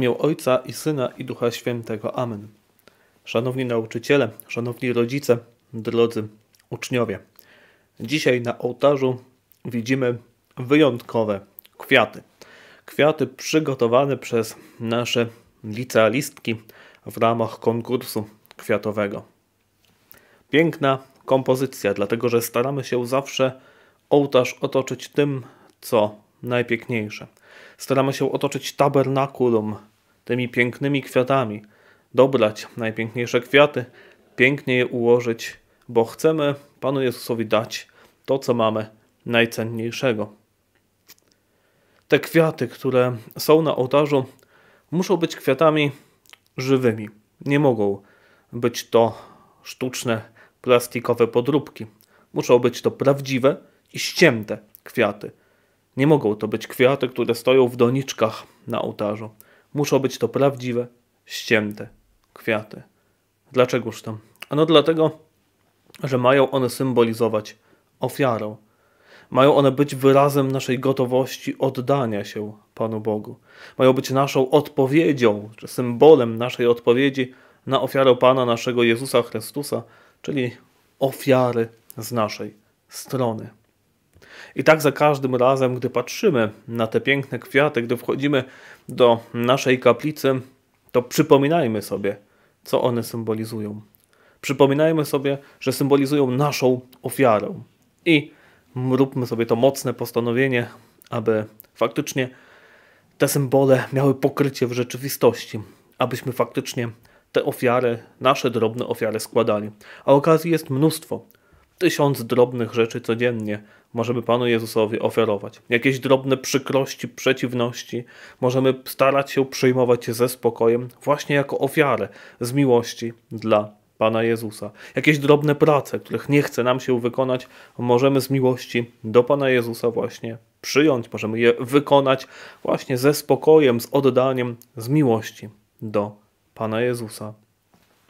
imię Ojca i Syna i Ducha Świętego. Amen. Szanowni nauczyciele, szanowni rodzice, drodzy uczniowie. Dzisiaj na ołtarzu widzimy wyjątkowe kwiaty. Kwiaty przygotowane przez nasze licealistki w ramach konkursu kwiatowego. Piękna kompozycja, dlatego że staramy się zawsze ołtarz otoczyć tym, co najpiękniejsze. Staramy się otoczyć tabernakulum tymi pięknymi kwiatami, dobrać najpiękniejsze kwiaty, pięknie je ułożyć, bo chcemy Panu Jezusowi dać to, co mamy najcenniejszego. Te kwiaty, które są na ołtarzu, muszą być kwiatami żywymi. Nie mogą być to sztuczne, plastikowe podróbki. Muszą być to prawdziwe i ścięte kwiaty. Nie mogą to być kwiaty, które stoją w doniczkach na ołtarzu. Muszą być to prawdziwe, ścięte kwiaty. Dlaczegoż tam? Ano dlatego, że mają one symbolizować ofiarę. Mają one być wyrazem naszej gotowości oddania się Panu Bogu. Mają być naszą odpowiedzią, czy symbolem naszej odpowiedzi na ofiarę Pana naszego Jezusa Chrystusa, czyli ofiary z naszej strony. I tak za każdym razem, gdy patrzymy na te piękne kwiaty, gdy wchodzimy do naszej kaplicy, to przypominajmy sobie, co one symbolizują. Przypominajmy sobie, że symbolizują naszą ofiarę. I róbmy sobie to mocne postanowienie, aby faktycznie te symbole miały pokrycie w rzeczywistości, abyśmy faktycznie te ofiary, nasze drobne ofiary składali. A okazji jest mnóstwo tysiąc drobnych rzeczy codziennie możemy Panu Jezusowi ofiarować. Jakieś drobne przykrości, przeciwności możemy starać się przyjmować ze spokojem, właśnie jako ofiarę z miłości dla Pana Jezusa. Jakieś drobne prace, których nie chce nam się wykonać, możemy z miłości do Pana Jezusa właśnie przyjąć, możemy je wykonać właśnie ze spokojem, z oddaniem, z miłości do Pana Jezusa.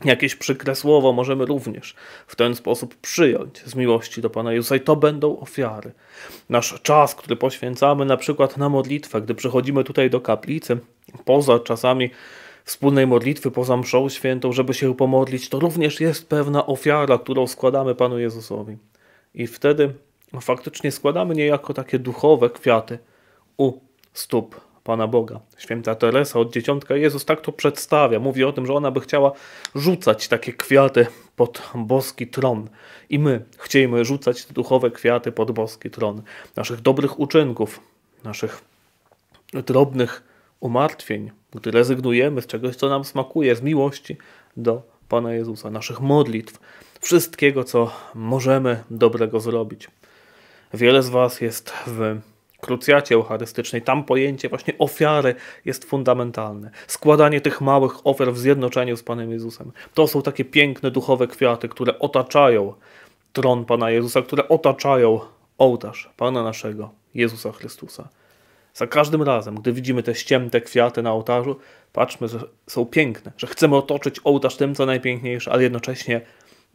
Jakieś przykre słowo możemy również w ten sposób przyjąć z miłości do Pana Jezusa i to będą ofiary. Nasz czas, który poświęcamy na przykład na modlitwę, gdy przychodzimy tutaj do kaplicy, poza czasami wspólnej modlitwy, poza mszą świętą, żeby się pomodlić, to również jest pewna ofiara, którą składamy Panu Jezusowi. I wtedy faktycznie składamy niejako takie duchowe kwiaty u stóp Pana Boga. Święta Teresa od dzieciątka Jezus tak to przedstawia. Mówi o tym, że ona by chciała rzucać takie kwiaty pod boski tron. I my chcielibyśmy rzucać duchowe kwiaty pod boski tron. Naszych dobrych uczynków, naszych drobnych umartwień, gdy rezygnujemy z czegoś, co nam smakuje, z miłości do Pana Jezusa, naszych modlitw, wszystkiego, co możemy dobrego zrobić. Wiele z Was jest w krucjacie eucharystycznej, tam pojęcie właśnie ofiary jest fundamentalne. Składanie tych małych ofiar w zjednoczeniu z Panem Jezusem. To są takie piękne duchowe kwiaty, które otaczają tron Pana Jezusa, które otaczają ołtarz Pana naszego, Jezusa Chrystusa. Za każdym razem, gdy widzimy te ścięte kwiaty na ołtarzu, patrzmy, że są piękne, że chcemy otoczyć ołtarz tym, co najpiękniejsze, ale jednocześnie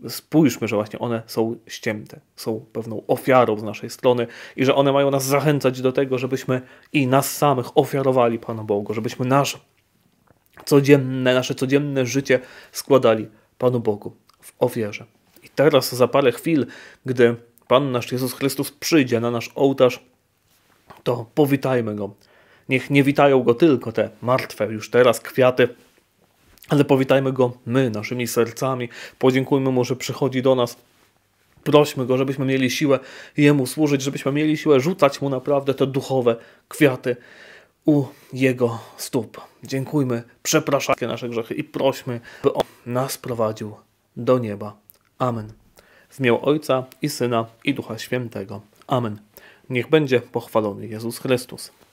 spójrzmy, że właśnie one są ścięte, są pewną ofiarą z naszej strony i że one mają nas zachęcać do tego, żebyśmy i nas samych ofiarowali Panu Bogu, żebyśmy nasz codzienne, nasze codzienne życie składali Panu Bogu w ofierze. I teraz za parę chwil, gdy Pan nasz Jezus Chrystus przyjdzie na nasz ołtarz, to powitajmy Go. Niech nie witają Go tylko te martwe już teraz kwiaty, ale powitajmy go my, naszymi sercami, podziękujmy mu, że przychodzi do nas. Prośmy go, żebyśmy mieli siłę jemu służyć, żebyśmy mieli siłę rzucać mu naprawdę te duchowe kwiaty u jego stóp. Dziękujmy, przepraszajmy nasze grzechy i prośmy, by on nas prowadził do nieba. Amen. W imię Ojca i Syna i Ducha Świętego. Amen. Niech będzie pochwalony Jezus Chrystus.